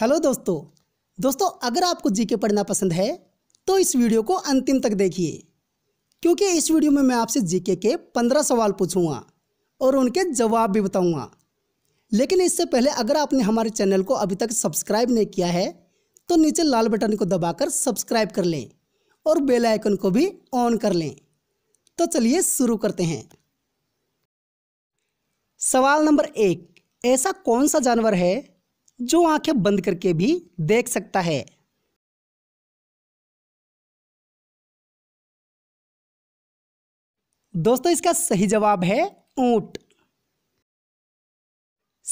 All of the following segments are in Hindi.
हेलो दोस्तों दोस्तों अगर आपको जीके पढ़ना पसंद है तो इस वीडियो को अंतिम तक देखिए क्योंकि इस वीडियो में मैं आपसे जीके के पंद्रह सवाल पूछूंगा और उनके जवाब भी बताऊंगा लेकिन इससे पहले अगर आपने हमारे चैनल को अभी तक सब्सक्राइब नहीं किया है तो नीचे लाल बटन को दबाकर सब्सक्राइब कर लें और बेल आइकन को भी ऑन कर लें तो चलिए शुरू करते हैं सवाल नंबर एक ऐसा कौन सा जानवर है जो आंखें बंद करके भी देख सकता है दोस्तों इसका सही जवाब है ऊंट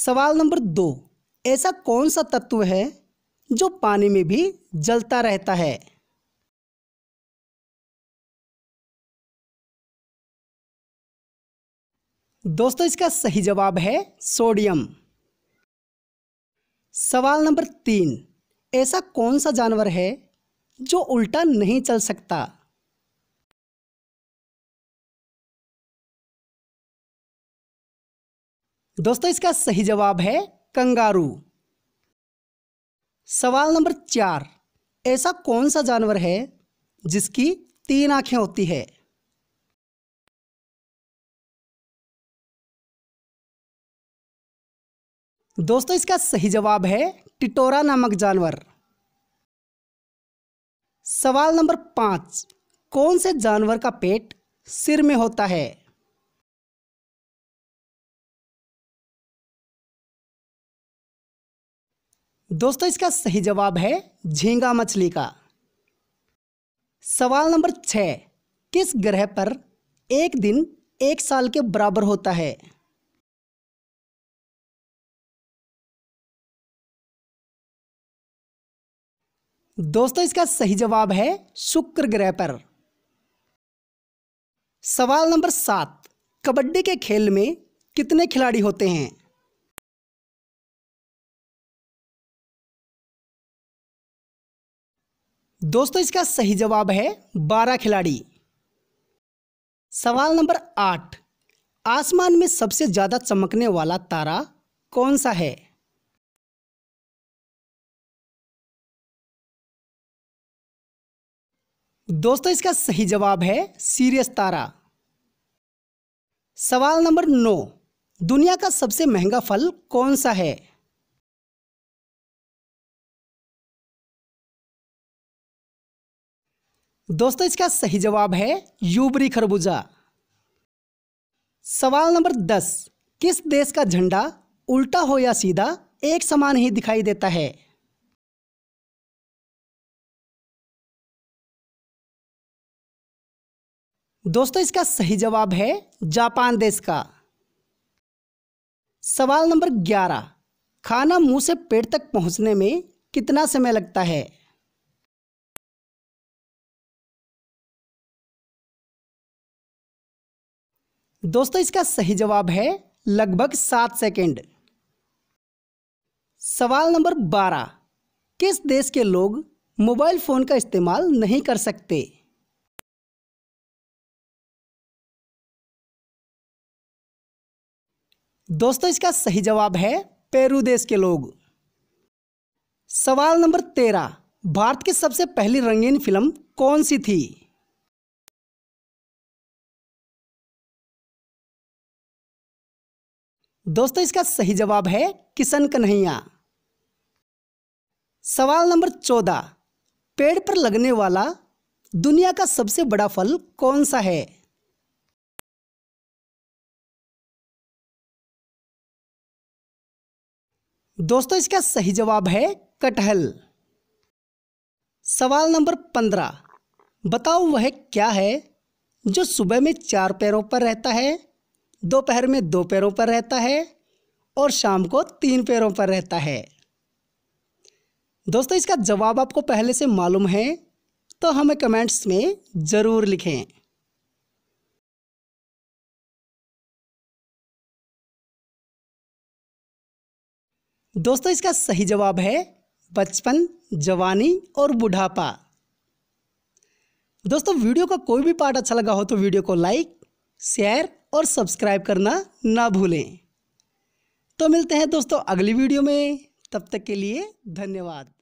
सवाल नंबर दो ऐसा कौन सा तत्व है जो पानी में भी जलता रहता है दोस्तों इसका सही जवाब है सोडियम सवाल नंबर तीन ऐसा कौन सा जानवर है जो उल्टा नहीं चल सकता दोस्तों इसका सही जवाब है कंगारू सवाल नंबर चार ऐसा कौन सा जानवर है जिसकी तीन आंखें होती है दोस्तों इसका सही जवाब है टिटोरा नामक जानवर सवाल नंबर पांच कौन से जानवर का पेट सिर में होता है दोस्तों इसका सही जवाब है झींगा मछली का सवाल नंबर छ किस ग्रह पर एक दिन एक साल के बराबर होता है दोस्तों इसका सही जवाब है शुक्र ग्रह पर सवाल नंबर सात कबड्डी के खेल में कितने खिलाड़ी होते हैं दोस्तों इसका सही जवाब है बारह खिलाड़ी सवाल नंबर आठ आसमान में सबसे ज़्यादा चमकने वाला तारा कौन सा है दोस्तों इसका सही जवाब है सीरियस तारा सवाल नंबर नौ दुनिया का सबसे महंगा फल कौन सा है दोस्तों इसका सही जवाब है यूबरी खरबूजा सवाल नंबर दस किस देश का झंडा उल्टा हो या सीधा एक समान ही दिखाई देता है दोस्तों इसका सही जवाब है जापान देश का सवाल नंबर ग्यारह खाना मुंह से पेट तक पहुंचने में कितना समय लगता है दोस्तों इसका सही जवाब है लगभग सात सेकेंड सवाल नंबर बारह किस देश के लोग मोबाइल फ़ोन का इस्तेमाल नहीं कर सकते दोस्तों इसका सही जवाब है पेरू देश के लोग सवाल नंबर तेरह भारत की सबसे पहली रंगीन फिल्म कौन सी थी दोस्तों इसका सही जवाब है किशन कन्हैया सवाल नंबर चौदह पेड़ पर लगने वाला दुनिया का सबसे बड़ा फल कौन सा है दोस्तों इसका सही जवाब है कटहल सवाल नंबर पंद्रह बताओ वह क्या है जो सुबह में चार पैरों पर रहता है दोपहर में दो पैरों पर रहता है और शाम को तीन पैरों पर रहता है दोस्तों इसका जवाब आपको पहले से मालूम है तो हमें कमेंट्स में ज़रूर लिखें दोस्तों इसका सही जवाब है बचपन जवानी और बुढ़ापा दोस्तों वीडियो का कोई भी पार्ट अच्छा लगा हो तो वीडियो को लाइक शेयर और सब्सक्राइब करना ना भूलें तो मिलते हैं दोस्तों अगली वीडियो में तब तक के लिए धन्यवाद